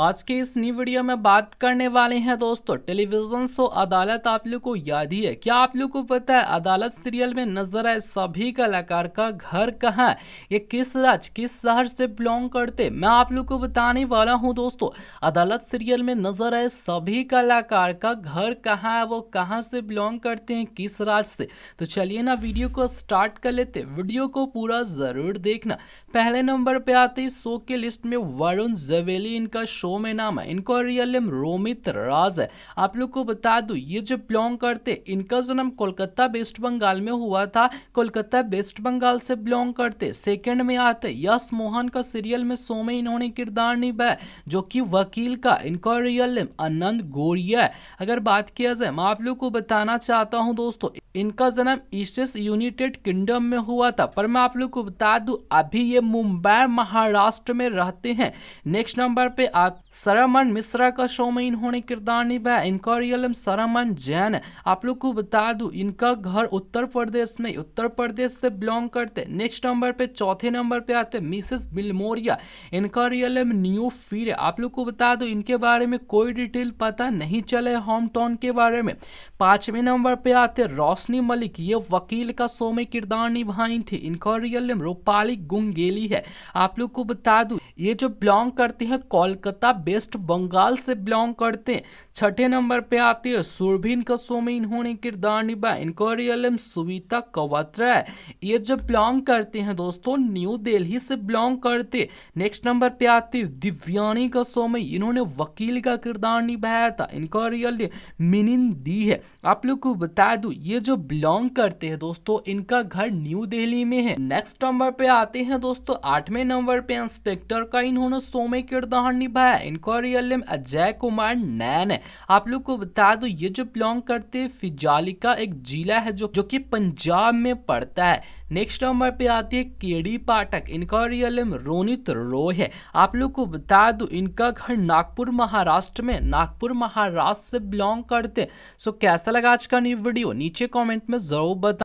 आज के इस न्यू वीडियो में बात करने वाले हैं दोस्तों टेलीविजन शो अदालत आप लोग को याद ही है क्या आप लोग को पता है अदालत सीरियल में नजर आए सभी कलाकार का घर कहाँ ये किस राज्य किस शहर से बिलोंग करते मैं आप लोग को बताने वाला हूँ दोस्तों अदालत सीरियल में नजर आए सभी कलाकार का घर कहाँ है वो कहाँ से बिलोंग करते हैं किस राज्य से तो चलिए ना वीडियो को स्टार्ट कर लेते वीडियो को पूरा जरूर देखना पहले नंबर पर आते शो के लिस्ट में वरुण जवेली इनका शो में नाम है इनका रियल नेम रोमित राज है आप लोग को बता दूँ ये जो बिलोंग करते इनका जन्म कोलकाता वेस्ट बंगाल में हुआ था कोलकाता वेस्ट बंगाल से बिलोंग करते सेकेंड में आते यश मोहन का सीरियल में शो में इन्होंने किरदार निभाया जो कि वकील का इनका रियल नेम आनंद गोरिया है अगर बात किया जाए मैं आप लोग को बताना चाहता हूँ दोस्तों इनका जन्म ईस्ट यूनाइटेड किंगडम में हुआ था पर मैं आप लोग को बता दूं अभी ये मुंबई महाराष्ट्र में रहते हैं नेक्स्ट नंबर पे आते सरामन मिश्रा का शो में इन्होंने किरदार निभाया इनका रियल सरामन जैन आप लोग को बता दूं इनका घर उत्तर प्रदेश में उत्तर प्रदेश से बिलोंग करते नेक्स्ट नंबर पे चौथे नंबर पे आते मिसेस बिलमोरिया इनका रियल नेम न्यू फिर आप लोग को बता दूं इनके बारे में कोई डिटेल पता नहीं चले होम टाउन के बारे में पांचवे नंबर पे आते रोशनी मलिक ये वकील का शो में किरदार निभाई थी इनका रियल नेम रूपाली गुंगेली है आप लोग को बता दू ये जो बिलोंग करते हैं कोलकाता वेस्ट बंगाल से बिलोंग करते हैं छठे नंबर पे आती है सुरभिन का में इन्होंने किरदार निभाया इनको रियल एम सुविता कवात्रा है ये जो बिलोंग करते हैं दोस्तों न्यू दिल्ली से बिलोंग करते नेक्स्ट नंबर पे आती है दिव्यानी का में इन्होंने वकील का किरदार निभाया था इनको रियल मीनिंग दी है आप लोग को बता दू ये जो बिलोंग करते हैं दोस्तों इनका घर न्यू दिल्ली में है नेक्स्ट नंबर पे आते हैं दोस्तों आठवें नंबर पे इंस्पेक्टर सरकार इन्होंने में किरदार निभाया इनका रियल नेम अजय कुमार नैन है आप लोग को बता दो ये जो बिलोंग करते हैं फिजालिका एक जिला है जो जो कि पंजाब में पड़ता है नेक्स्ट नंबर पे आती है केडी पाठक इनका रियल नेम रोनित रोय है आप लोग को बता दो इनका घर नागपुर महाराष्ट्र में नागपुर महाराष्ट्र से बिलोंग करते सो कैसा लगा आज का न्यू वीडियो नीचे कॉमेंट में जरूर बता